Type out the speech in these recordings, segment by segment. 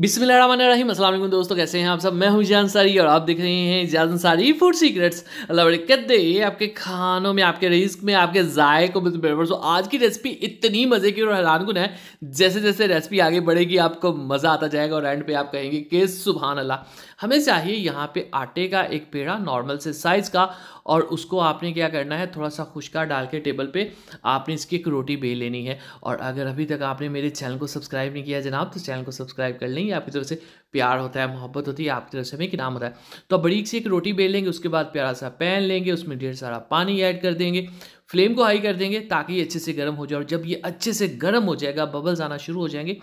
बिस्मिल दोस्तों कैसे हैं आप सब मैं हूं जान और आप देख रहे हैं जान फूड सीक्रेट्स लबड़कत ये आपके खानों में आपके रिस्क में आपके जायको को बेवर सो आज की रेसिपी इतनी मज़े की और हैरान कन है जैसे जैसे रेसिपी आगे बढ़ेगी आपको मज़ा आता जाएगा और एंड पे आप कहेंगे कि सुबहान अल्लाह हमें चाहिए यहाँ पे आटे का एक पेड़ा नॉर्मल से साइज़ का और उसको आपने क्या करना है थोड़ा सा खुशका डाल के टेबल पे आपने इसकी एक रोटी बेल लेनी है और अगर अभी तक आपने मेरे चैनल को सब्सक्राइब नहीं किया जनाब तो चैनल को सब्सक्राइब कर लेंगे आपकी तरफ से प्यार होता है मोहब्बत होती है आपकी तरफ से हमें नाम होता है तो बड़ी से एक रोटी बेल लेंगे उसके बाद प्यारा सा पैन लेंगे उसमें ढेर सारा पानी ऐड कर देंगे फ्लेम को हाई कर देंगे ताकि ये अच्छे से गर्म हो जाए और जब ये अच्छे से गर्म हो जाएगा बबल्स आना शुरू हो जाएंगे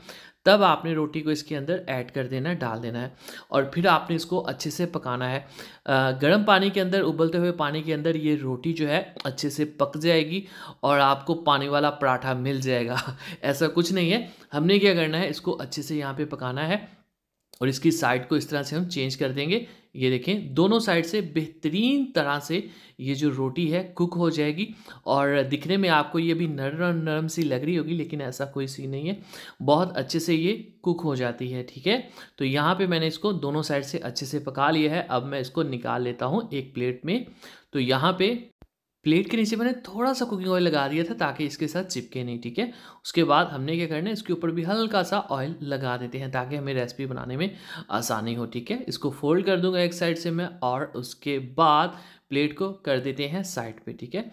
तब आपने रोटी को इसके अंदर ऐड कर देना है डाल देना है और फिर आपने इसको अच्छे से पकाना है गर्म पानी के अंदर उबलते हुए पानी के अंदर ये रोटी जो है अच्छे से पक जाएगी और आपको पानी वाला पराठा मिल जाएगा ऐसा कुछ नहीं है हमने क्या करना है इसको अच्छे से यहाँ पर पकाना है और इसकी साइड को इस तरह से हम चेंज कर देंगे ये देखें दोनों साइड से बेहतरीन तरह से ये जो रोटी है कुक हो जाएगी और दिखने में आपको ये भी नरम नरम नरम सी लग रही होगी लेकिन ऐसा कोई सी नहीं है बहुत अच्छे से ये कुक हो जाती है ठीक है तो यहाँ पे मैंने इसको दोनों साइड से अच्छे से पका लिया है अब मैं इसको निकाल लेता हूँ एक प्लेट में तो यहाँ पर प्लेट के नीचे मैंने थोड़ा सा कुकिंग ऑयल लगा दिया था ताकि इसके साथ चिपके नहीं ठीक है उसके बाद हमने क्या करना है इसके ऊपर भी हल्का सा ऑयल लगा देते हैं ताकि हमें रेसिपी बनाने में आसानी हो ठीक है इसको फोल्ड कर दूंगा एक साइड से मैं और उसके बाद प्लेट को कर देते हैं साइड पे ठीक है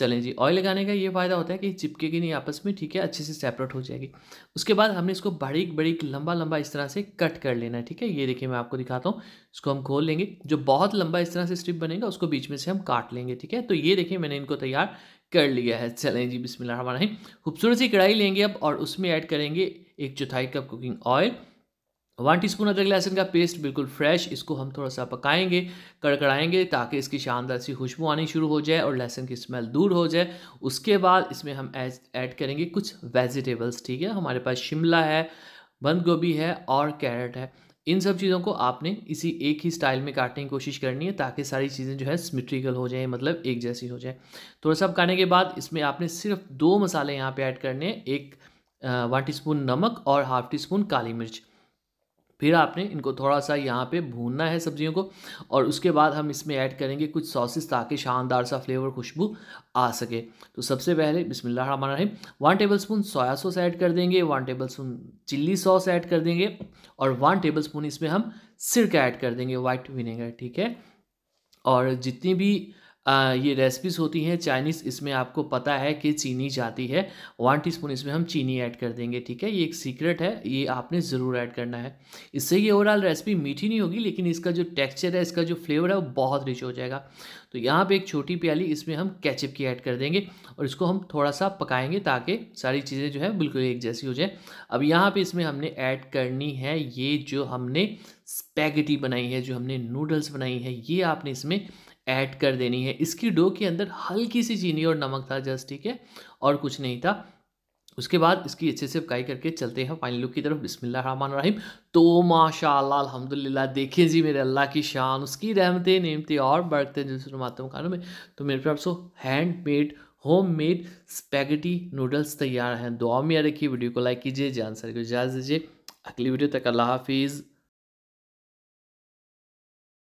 चलें जी ऑयल लगाने का ये फ़ायदा होता है कि चिपकेगी नहीं आपस में ठीक है अच्छे से सेपरेट हो जाएगी उसके बाद हमने इसको बारीक बारीक लंबा लंबा इस तरह से कट कर लेना है ठीक है ये देखिए मैं आपको दिखाता हूँ इसको हम खोल लेंगे जो बहुत लंबा इस तरह से स्ट्रिप बनेगा उसको बीच में से हम काट लेंगे ठीक है तो ये देखिए मैंने इनको तैयार कर लिया है चलें जी बिस्मिल्लाह खूबसूरत सी कढ़ाई लेंगे अब और उसमें ऐड करेंगे एक चौथाई cup cooking oil one teaspoon अदरक लहसुन का पेस्ट बिल्कुल फ्रेश इसको हम थोड़ा सा पकाएंगे कड़कड़ाएंगे ताकि इसकी शानदार सी खुशबू आनी शुरू हो जाए और लहसुन की स्मेल दूर हो जाए उसके बाद इसमें हम ऐड करेंगे कुछ वेजिटेबल्स ठीक है हमारे पास शिमला है बंद गोभी है और कैरेट है इन सब चीज़ों को आपने इसी एक ही स्टाइल में काटने की कोशिश करनी है ताकि सारी चीज़ें जो है स्मिट्रिकल हो जाएँ मतलब एक जैसी हो जाए थोड़ा सा पकाने के बाद इसमें आपने सिर्फ दो मसाले यहाँ पे ऐड करने हैं एक वन टीस्पून नमक और हाफ टी स्पून काली मिर्च फिर आपने इनको थोड़ा सा यहाँ पे भूनना है सब्जियों को और उसके बाद हम इसमें ऐड करेंगे कुछ सॉसेस ताकि शानदार सा फ्लेवर खुशबू आ सके तो सबसे पहले हमारा रहीम one tablespoon soya sauce add कर देंगे one tablespoon chilli sauce add कर देंगे और वन टेबल स्पून इसमें हम सिरका ऐड कर देंगे वाइट विनेगर ठीक है और जितनी भी ये रेसिपीज़ होती हैं चाइनीज़ इसमें आपको पता है कि चीनी जाती है वन टीस्पून इसमें हम चीनी ऐड कर देंगे ठीक है ये एक सीक्रेट है ये आपने ज़रूर ऐड करना है इससे ये ओवरऑल रेसिपी मीठी नहीं होगी लेकिन इसका जो टेक्स्चर है इसका जो फ्लेवर है वो बहुत रिच हो जाएगा तो यहाँ पे एक छोटी प्याली इसमें हम कैचअप की ऐड कर देंगे और इसको हम थोड़ा सा पकाएंगे ताकि सारी चीज़ें जो है बिल्कुल एक जैसी हो जाए अब यहाँ पे इसमें हमने ऐड करनी है ये जो हमने स्पैगेटी बनाई है जो हमने नूडल्स बनाई है ये आपने इसमें ऐड कर देनी है इसकी डो के अंदर हल्की सी चीनी और नमक था जस्ट ठीक है और कुछ नहीं था उसके बाद इसकी अच्छे से फ्राई करके चलते हैं फाइनल लुक की तरफ बिस्मिल्लाहमान रहीम तो माशा अलहमदिल्ला देखें जी मेरे अल्लाह की शान उसकी रहमतें नेमतें और बढ़ते जिसमें मातम खानों में तो मेरे पास so handmade homemade spaghetti noodles तैयार हैं दुआ में रखिए वीडियो को लाइक कीजिए जान सर को इजाज़ दीजिए अगली वीडियो तक अल्लाह हाफिज़